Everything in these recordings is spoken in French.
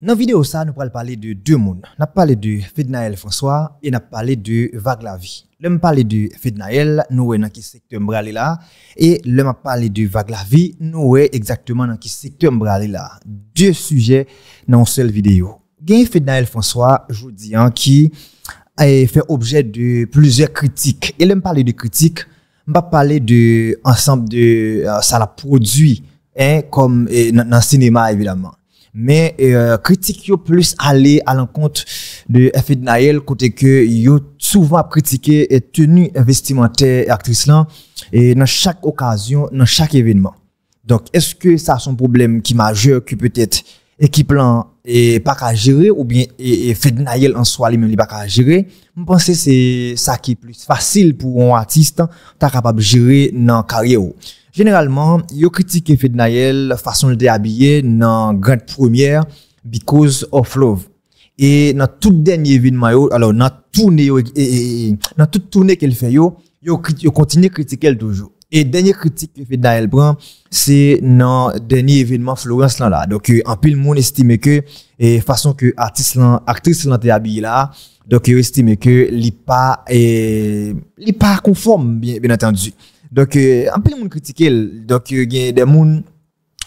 Dans la vidéo, ça, nous allons parler de deux mondes. Nous allons parler de Fednael François et nous allons de Vague la vie. Nous parler de Fednael, nous sommes dans quel secteur nous là. Et nous parler de Vague la vie, nous exactement dans quel secteur nous là. Deux sujets dans une seule vidéo. Gain Fednael François, je vous dis, hein, qui a fait objet de plusieurs critiques. Et nous parler de critiques, nous allons parler de ensemble de euh, ça l'a produit, hein, comme dans le cinéma évidemment mais euh, critique plus aller à l'encontre de effet qui côté que yo souvent critiqué et investimentaire et actrice là et dans chaque occasion dans chaque événement donc est-ce que ça son problème qui majeur que peut-être équipe là et pas qu'à gérer ou bien et, en soi lui-même pas qu'à gérer je pense c'est ça qui est plus facile pour un artiste t'as hein, capable gérer dans carrière Généralement, yo critique Fed la façon de s'habiller dans grande première because of love. Et dans tout dernier événement alors dans toute tournée qu'elle fait yo, yo, de continue critiquer toujours. Et dernier critique que fait de prend, c'est dans dernier événement Florence là là. Donc peu le monde estime que et façon que artiste là, actrice là là. Donc, estime que l'IPA est, pas conforme, bien, entendu. Donc, euh, un peu de monde critique. Donc, euh, il y a des gens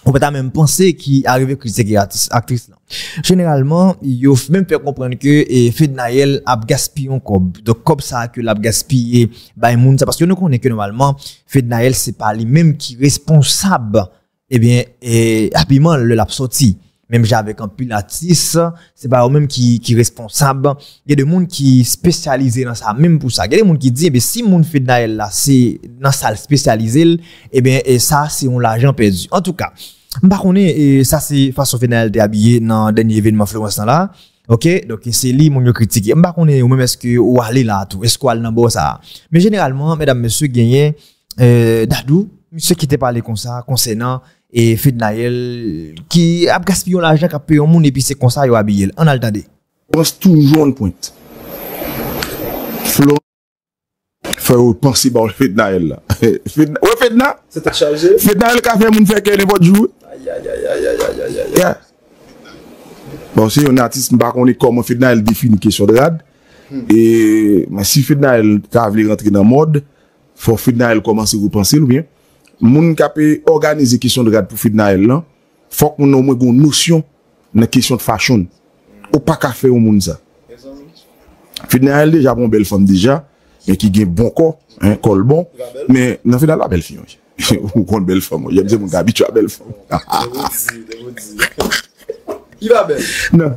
on peut même penser qui arrive à critiquer actrice non Généralement, il faut même faire comprendre que Fednael a gaspillé un cob. Donc comme ça que l'a gaspillé monde moun parce que nous connaissons que normalement Fednael c'est pas lui-même qui est responsable eh bien et rapidement le l'a sorti. Même j'avais un pilatiste, c'est pas eux-mêmes qui, qui responsable. Il y a des monde qui spécialisés dans ça, même pour ça. Il y a des monde qui disent eh si si monde fait dans là, c'est dans ça spécialisé eh bien, et ça, c'est on l'argent perdu. En tout cas, par et ça, c'est façon finale de habillé dans le dernier événement Florence là. OK? Donc, c'est lui, mon critiqué. Par contre, ou même est-ce que ou aller là, tout, est-ce qu'on a ça? Mais généralement, mesdames, messieurs, gagné, euh, Dadou, Se ki te pale konsenant e Fednael ki ap gasp yon la jèk ap pe yon moun e pi se konsay wabiyel an al dadè. On se toujoun point. Flon fè ou pensi ban Fednael la. We Fedna! Fednael ka fè moun fè kè yon vòt jwou. Ayayayayayayayayayay. Ya. Bon se yon natis mba kon li kom men Fednael definike sou drad. E men si Fednael ta avle rentre nan mod fò Fednael komanse kou pensi lou bien. Moun ka pe organize kisyon de gade pou Fidnael lan, fok moun nou mwen goun notyon nan kisyon de fasyon. Ou pa ka fe ou moun za. Fidnael deja bon bel fom deja, men ki gen bon ko, kol bon, men nan Fidnael la bel fiyon. Ou kon bel fom, jemze moun gabi twa bel fom. I va bel. Nan.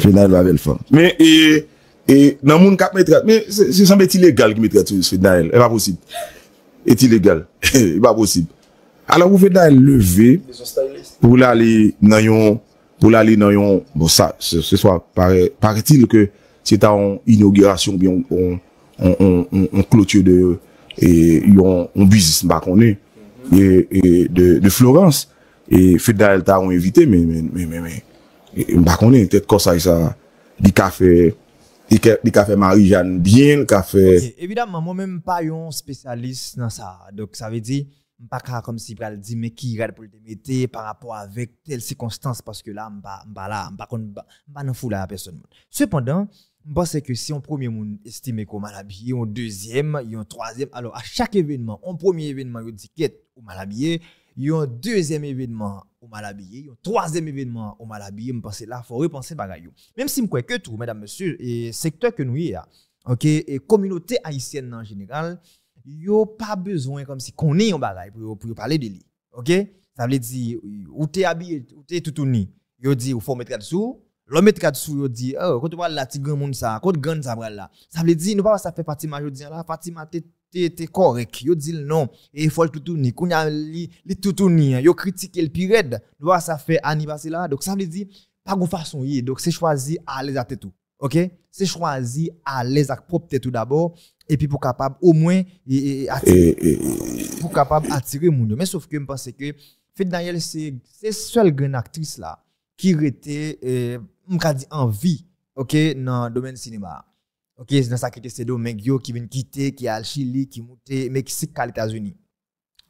Fidnael la bel fom. Men, e, e, nan moun ka pe metrate, se sanbe ti legal ki metrate Fidnael, e pa posib. eti legal, e ba posib. Alors, wou fète da levé, pou la li nan yon, pou la li nan yon, bon sa, se soa, parè, parè til ke se ta yon inaugurasyon, yon, yon, yon, yon, yon klotye de, yon, yon bizis, mba konè, de Florence, fète da yon evite, mbe, mbe, mbe, mba konè, tèt kosa yon sa, di kafe, Il a fait Marie-Jeanne bien, il a Évidemment, moi-même, pas un spécialiste dans ça. Donc, ça veut dire, pas comme si je dit, mais qui regarde pour le démettre par rapport avec telle circonstance, parce que là, je ne pas là, je ne pas fou là à personne. Cependant, je pense que si un premier monde estime qu'on mal habillé, un deuxième, un troisième, alors à chaque événement, un premier événement, il dit qu'il est mal habillé, y a un deuxième événement au mal habillé, y a un troisième événement au mal habillé, me penser là, faut repenser bagaille. Même si me crois que tout mesdames messieurs et secteur que nous y a, OK, et communauté haïtienne en général, y a pas besoin comme si qu'on ait un bagaille pour pour parler de lui. OK Ça veut dire ou t'es habillé, ou t'es tout y Yo dit ou faut mettre dessous, L'homme est dessous, il dit, oh, quand tu vois là, tigre, monde ça, quand grande ça, là. Ça veut dire, nous pas ça fait partie majoritaire là, partie était correct. Yo dit non. Et il faut tout tourner. Kounya li, li tout tourner. Yo critiqué le pirate. Doit ça fait anniversaire, là. Donc ça veut dire, pas de façon yé. Donc c'est choisi à l'aise à tout. Ok? C'est choisi à l'aise à propre tout d'abord. Et puis pour capable au moins et, et e attirer. E, e, pour capable attirer mon Mais sauf que je pense que fait Daniel, c'est la seule grande actrice là qui était, eh, en vie, ok, dans le domaine cinéma. Ok, c'est dans ça qui c'est ces domaines qui viennent quitter, qui est au Chili, qui monte Mexique, aux États-Unis.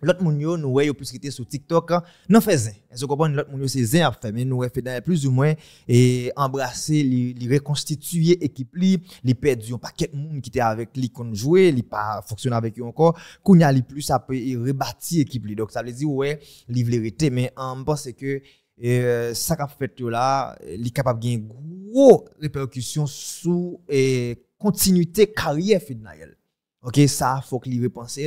L'autre moun yo, nous voyons plus quitter sur TikTok, non hein. faisait. Est-ce que vous comprenez? L'autre monde, c'est zin à faire, mais nous faisons plus ou moins et embrasser, les reconstituer équipe, li, li perdu un paquet de monde qui était avec lui, qu'on jouait, li pas fonctionné avec eux encore, qu'on y a li plus, ça peut rebâtir équipe Donc ça veut dire, ouais, li vérité, mais en pense que, euh, ça qu'a fait là, il est capable de gros répercussions sous et continuité carrière Fidnael. OK, ça faut qu'il repense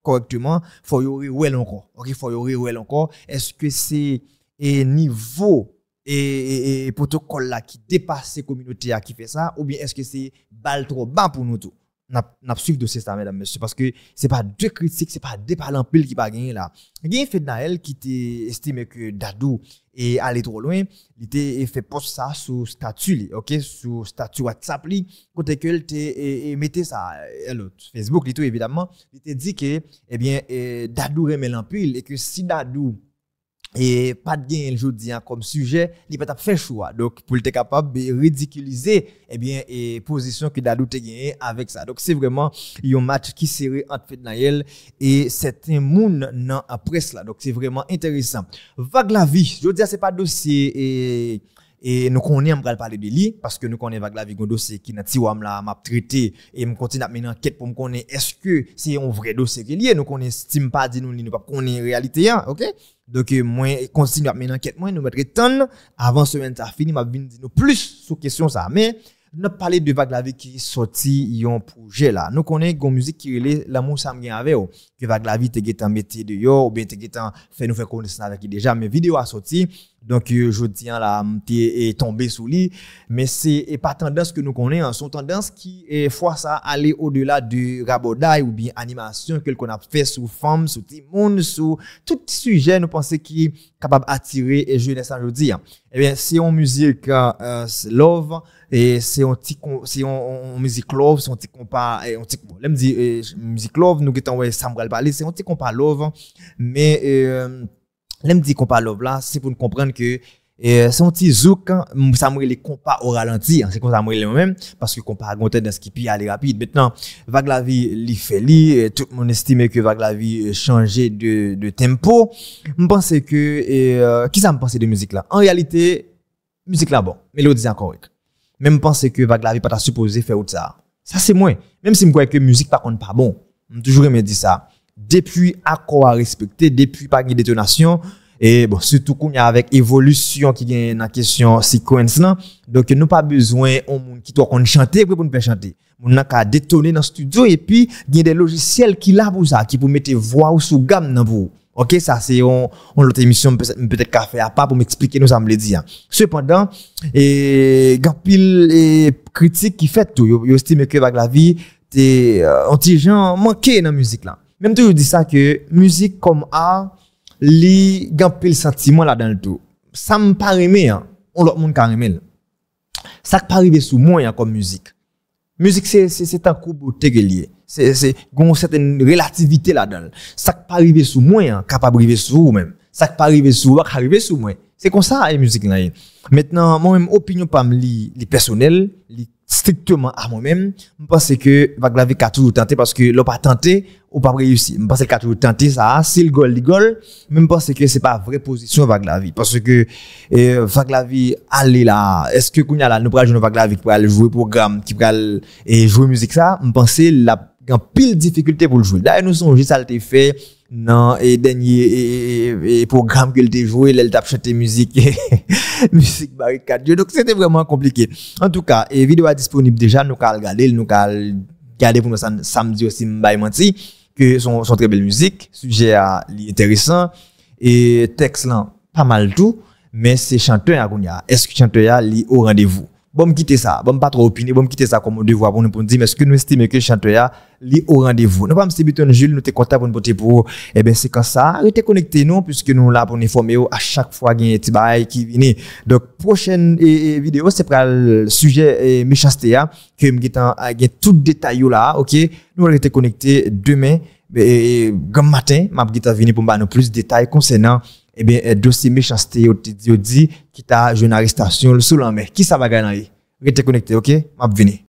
correctement, faut y encore. OK, faut y encore. Est-ce que c'est un niveau et, et, protocole qui dépasse ces communautés qui fait ça ou bien est-ce que c'est balle trop bas pour nous tous n'a de dossier ça mesdames parce que c'est pas deux critiques c'est pas deux parlant pile qui pas gagné là gagne fait Naël qui était estimé que Dadou est allé trop loin il était fait post ça sur statut OK sur statut WhatsApp li côté que il et mettait ça Facebook li tout évidemment il était dit que eh bien eh, Dadou remet l'ampile et que si Dadou et pas de gain aujourd'hui hein, comme sujet, il peut faire choix. Donc pour être capable de ridiculiser eh bien et position que Dadou a gagné avec ça. Donc c'est vraiment un match qui serait entre Fednaël et certains moun dans la presse là. Donc c'est vraiment intéressant. Vague la vie, je veux dire ah, c'est pas dossier et et nous connaissons, on va parler de lui, parce que nous connaissons la vie, un dossier qui n'a pas là, m'a traité, et nous continue à mener enquête pour me connaître, est-ce que c'est un vrai dossier qui est lié, nous connaissons, pas dit nous, nous pas Une réalité, hein, ok? Donc, euh, moi, continue à mener enquête, moi, nous mettre temps avant semaine, ça fini, m'a vie nous plus sur question ça. Mais, nous parlons de Vague qui est sorti, un projet là. Nous connaissons une musique qui est l'amour ça avec oh. Que Vague la vie, en métier de ou bien t'es en fait nous faire connaissance avec qui déjà, mais vidéo a sorti. Donc, euh, je tiens hein, là, est tombé sous l'île Mais c'est pas tendance que nous connaissons. une hein. tendance qui est, fois ça, aller au-delà du rabodaï ou bien animation que qu'on a fait sous femme, sous sous tout sujet, nous pensons qui est capable d'attirer et jeunesse aujourd'hui. Hein. Eh bien, si on musique, euh, euh, love, et c'est un petit, c'est un musique love, c'est un petit compas, et un petit, bon, me dit, euh, musique love, nous qui t'envoie me parler, c'est un petit compas love, mais, Là, me dit parle de là, c'est pour comprendre que c'est eh, un petit zouk, ça me les compas au ralenti, c'est comme ça moi-même, parce que compas à d'un dans ce qui puis aller rapide. Maintenant, Vaglavi la vie, li fait eh, tout le monde estime que Vaglavi a eh, changé de, de tempo. Je pensais que, euh, qui ça me penser de musique là? En réalité, musique là bon, mélodie encore Même penser que Vaglavi pas vie pas supposé faire autre ça. Ça c'est moi. Même si je crois que musique par contre pas bon, toujours aimé dire ça depuis accord à respecter, depuis pas de détonation, et bon, surtout qu'on y a avec évolution qui vient dans la question sequence là. Donc, nous pas besoin on qui doit qu'on chanter pour nous faire chanter. On n'a qu'à détonner dans le studio et puis, il y a des logiciels qui là pour ça, qui pour mettre voix ou sous gamme dans vous. Ok, ça c'est on, on l'autre émission peut-être qu'à faire à pas pour m'expliquer nous ça me le dit, Cependant, et pile et critique qui fait tout, yo estime que la vie, t'es anti-gens euh, manqué dans la musique là. Même toujours dis ça que musique comme art, li gan le sentiment là dans le tout. Ça me paraît hein. On l'autre monde carrément. Ça pas arriver sous moi hein, comme musique. Musique c'est c'est un coup beauté lié. C'est c'est une certaine relativité là-dedans. Ça pas arriver sous moi capable hein, arriver sous vous même. Ça pas arriver sous vous arriver sous moi. C'est comme ça la hein, musique là. Maintenant moi même opinion pas me li personnelle, strictement à moi-même, je pense que Vaglavi a toujours tenté parce que l'on pas tenté ou pas réussi. Je pense qu'a toujours tenté, ça, c'est le goal, le goal, je pense que c'est pas vraie position va vie. parce que euh, la vie, aller là, est-ce que qu'on a là nous pas jouer va vie qui aller jouer programme, qui va euh, jouer musique ça, je pense la a pile difficulté pour le jouer. D'ailleurs nous sommes juste à le fait non, et le programme qu'elle a joué, elle a chanté musique, musique barricade, Donc c'était vraiment compliqué. En tout cas, les vidéo sont disponibles déjà, nous allons regarder, nous allons les regarder pour nous samedi aussi, son sont très belles musiques, sujets intéressant et texte, pas mal tout, mais c'est chanteur à Est-ce que chanteur est au rendez-vous bon me quitter ça bon pas trop opiner bon me quitter ça comme un devoir pour nous dire mais est-ce que nous estimons que chanteur li au rendez-vous nous pas me un Jules nous t'es content pour nous voter pour eh ben c'est comme ça restez connectés nous puisque nous là pour nous informer oh, à chaque fois y a qu'il un petit bail qui vient donc prochaine eh, eh, vidéo c'est pour le sujet eh, méchanceté hein, que me gagne ah, tout détail là OK nous restez connecté demain et, grand matin m'a venir pour nous plus de détails concernant eh bien, eh, dossier méchanceté, yo dit, qui t'a une arrestation sous la Qui ça va gagner? Restez connecté, ok? M'a venir.